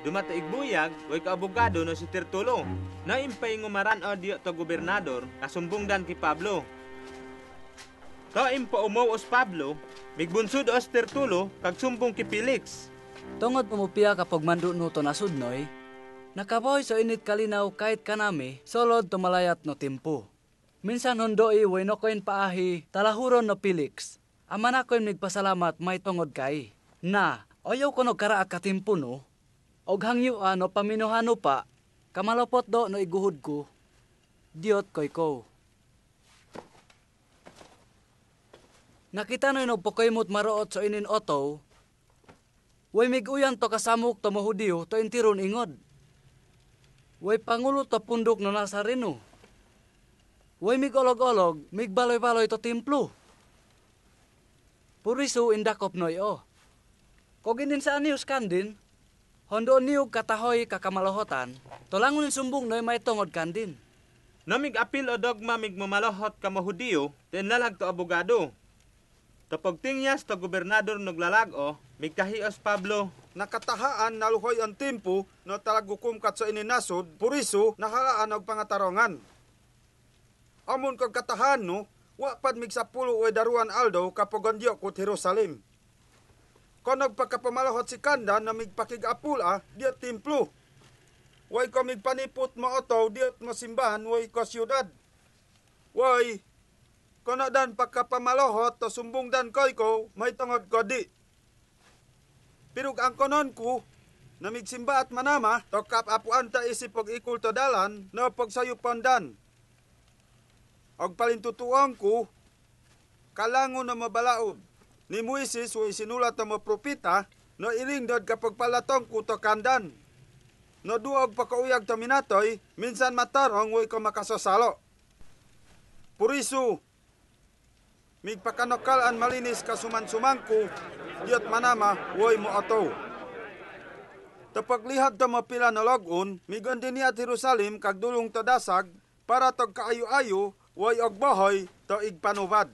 Dumata igbuyag, way kaabogado no si Tertulo. Na impay ngumaran audio ah, to gobernador, kasumbong dan ki Pablo. Ka impa os Pablo, migbunsod os Tertulo, kagsumbong ki Felix. Tungod pumupiya kapag mando no to nasudnoy, nakaboy so init kalinaw kahit kanami, solod tumalayat no timpo. Minsan hundoi way no koin paahi, talahuron no Felix. Ama na nagpasalamat may tungod kay. Na, ayaw ko no karaak katimpo no, og hangyo ano paminuhano pa, kamalapot do no iguhod ko, diot koy ko. Nakita no ino pokoymot maroot so inin oto, way miguyan to kasamok to mahudiyo to intiron ingod. Way pangulo to pundok no nasarino. Way migolog-olog, migbaloy-baloy to templo. Puriso indakop noy o. Kogin din sa anius din, Hondo niu katahoy kakamalohotan, tolangun sumbung noy may tongod kandin. Namig apil o dogma mig mamalohot kamahudiyo, lalag to abogado. tingyas to gobernador mig kahios Pablo, nakatahaan naluhoy ang tempo no talagukum kat sa ininasod, puriso nahalaan og pangatarongan. Amun kong katahan no, wapad mig sa pulo o daruan aldo kapag ko't Jerusalem. Ko nagpakapamalahot si Kanda na migpakigapul ah, at timplo. Way ko magpanipot mo di at masimbahan, way ko siyudad. Way, na dan pakapamalahot to sumbong dan ko ko, may tangot ko di. Pirog ang konon ko, na magsimba at manama, ah? to kapapuan ta isip pag ikul to dalan, na pagsayupan dan. Og palintutuang ko, kalangon na mabalaod ni Moises o isinulat ng mga propeta no ilingdod kapag palatong kandan. No duog pakauyag kauyag taminatoy, minsan matarong way ko makasasalo. Puriso, migpakanokal an malinis kasuman-sumang kasumansumangko, diot manama way mo ato. Tapaglihat ta mapila na logon, migon din niya at Jerusalem kagdulong tadasag para tag kaayo-ayo way og bahoy to igpanubad.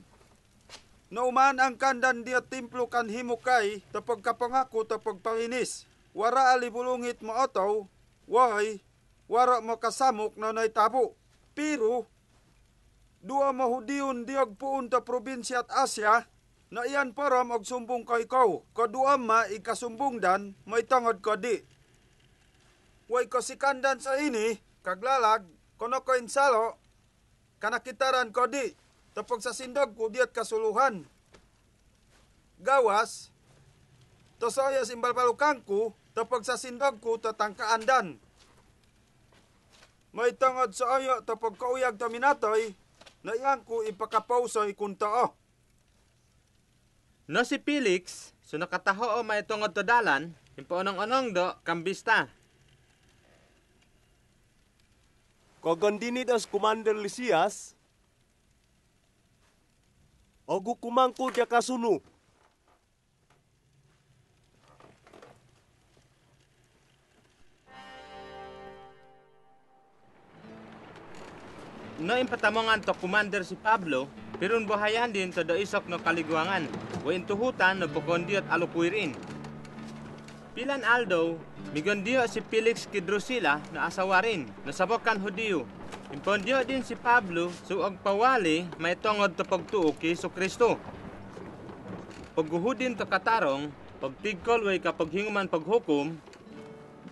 Nauman ang kandan dia timplo kan himukay tapag kapangako tapag parinis. Wara alibulungit mo otaw, wahay, wara makasamok na naitabo. Pero, dua mahudiyon diag puon ta probinsya at Asia, na iyan para magsumbong sumbong kay ikaw. Kadua ma ikasumbong dan, may tangod ka di. Way kandan sa ini, kaglalag, kono ko insalo, kanakitaran ko di. Tapos sa sindag ko diat kasuluhan. Gawas, to saya iya simbal palukang ko, tapos sa sindag ko tatangkaandan. May tangad sa iya tapos kauyag taminatoy, na iyang ko ipakapaw sa ikuntao. No si Felix, so nakataho o may tungod to dalan, impoonong-onong do, kambista. Kagandinit as Commander Lysias, Ogu kumangku dia kasunu. No impatamongan to commander si Pablo, pirun buhayan din to do isok no kaliguangan, wa intuhutan no bukondiot alupuirin. Pilan Aldo, migondiyo si Felix Kidrusila na asawa rin, nasabokan hudiyo. Impondiyo din si Pablo, suog pawali, may tongod to pagtuo kay so Kristo. Pagguhudin to katarong, pagtigkol way kapag hinguman paghukom,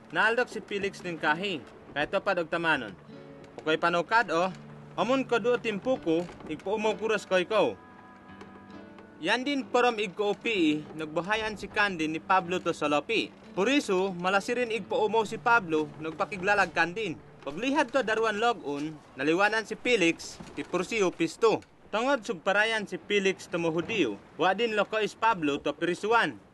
naaldok si Felix ning kahi, kaya to padog tamanon. Kukay panukad o, oh, amon ko do timpuko, igpuumaw kuras ko ikaw. Yan din param igkoopi, nagbuhayan si Candin ni Pablo to salopi. Por iso, malasirin igpaumo si Pablo, nagpakiglalag Candin. Paglihad to darwan logon, naliwanan si Felix, pipursiyo pisto. Tungod sugparayan si Felix tumuhudiyo, wa din lokois Pablo to pirisuan.